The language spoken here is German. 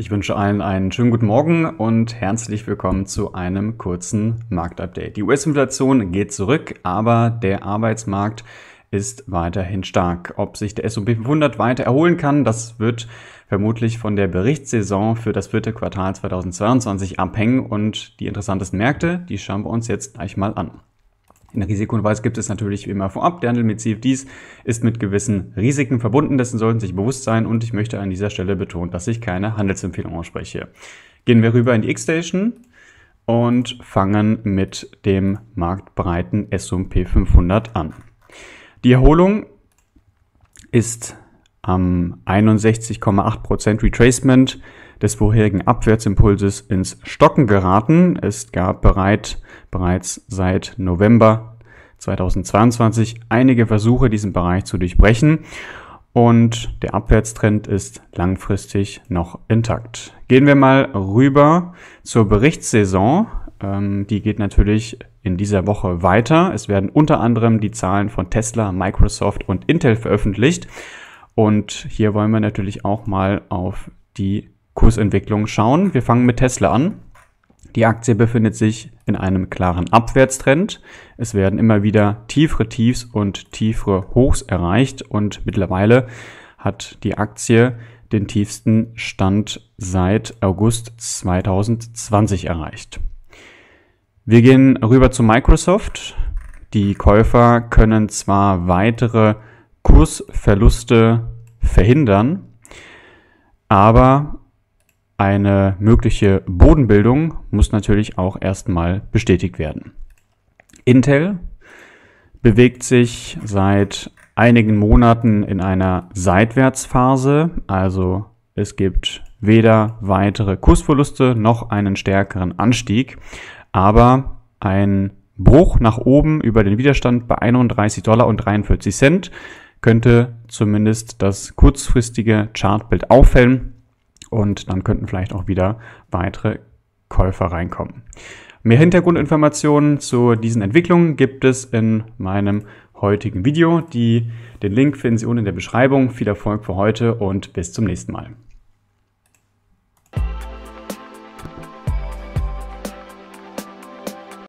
Ich wünsche allen einen schönen guten Morgen und herzlich willkommen zu einem kurzen Marktupdate. Die US-Inflation geht zurück, aber der Arbeitsmarkt ist weiterhin stark. Ob sich der S&P 500 weiter erholen kann, das wird vermutlich von der Berichtssaison für das vierte Quartal 2022 abhängen und die interessantesten Märkte, die schauen wir uns jetzt gleich mal an. Den Risikohinweis gibt es natürlich wie immer vorab. Der Handel mit CFDs ist mit gewissen Risiken verbunden, dessen sollten sich bewusst sein und ich möchte an dieser Stelle betonen, dass ich keine Handelsempfehlung ausspreche. Gehen wir rüber in die X-Station und fangen mit dem marktbreiten S&P 500 an. Die Erholung ist am 61,8% Retracement des vorherigen Abwärtsimpulses ins Stocken geraten. Es gab bereit, bereits seit November 2022 einige Versuche, diesen Bereich zu durchbrechen und der Abwärtstrend ist langfristig noch intakt. Gehen wir mal rüber zur Berichtssaison. Ähm, die geht natürlich in dieser Woche weiter. Es werden unter anderem die Zahlen von Tesla, Microsoft und Intel veröffentlicht. Und hier wollen wir natürlich auch mal auf die Kursentwicklung schauen. Wir fangen mit Tesla an. Die Aktie befindet sich in einem klaren Abwärtstrend. Es werden immer wieder tiefere Tiefs und tiefere Hochs erreicht und mittlerweile hat die Aktie den tiefsten Stand seit August 2020 erreicht. Wir gehen rüber zu Microsoft. Die Käufer können zwar weitere Kursverluste verhindern, aber eine mögliche Bodenbildung muss natürlich auch erstmal bestätigt werden. Intel bewegt sich seit einigen Monaten in einer Seitwärtsphase, also es gibt weder weitere Kursverluste noch einen stärkeren Anstieg, aber ein Bruch nach oben über den Widerstand bei 31 Dollar und 43 Cent könnte zumindest das kurzfristige Chartbild auffällen und dann könnten vielleicht auch wieder weitere Käufer reinkommen. Mehr Hintergrundinformationen zu diesen Entwicklungen gibt es in meinem heutigen Video. Die, den Link finden Sie unten in der Beschreibung. Viel Erfolg für heute und bis zum nächsten Mal.